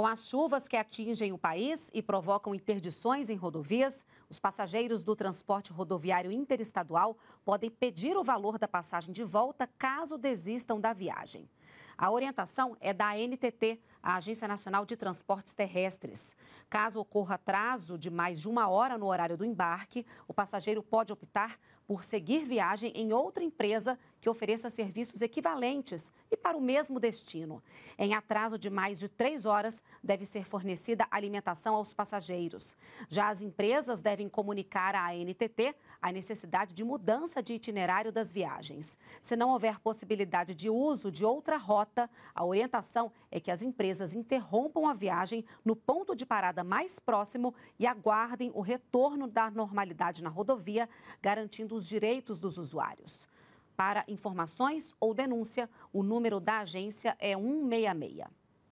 Com as chuvas que atingem o país e provocam interdições em rodovias, os passageiros do transporte rodoviário interestadual podem pedir o valor da passagem de volta caso desistam da viagem. A orientação é da NTT a Agência Nacional de Transportes Terrestres. Caso ocorra atraso de mais de uma hora no horário do embarque, o passageiro pode optar por seguir viagem em outra empresa que ofereça serviços equivalentes e para o mesmo destino. Em atraso de mais de três horas, deve ser fornecida alimentação aos passageiros. Já as empresas devem comunicar à ANTT a necessidade de mudança de itinerário das viagens. Se não houver possibilidade de uso de outra rota, a orientação é que as empresas empresas interrompam a viagem no ponto de parada mais próximo e aguardem o retorno da normalidade na rodovia, garantindo os direitos dos usuários. Para informações ou denúncia, o número da agência é 166.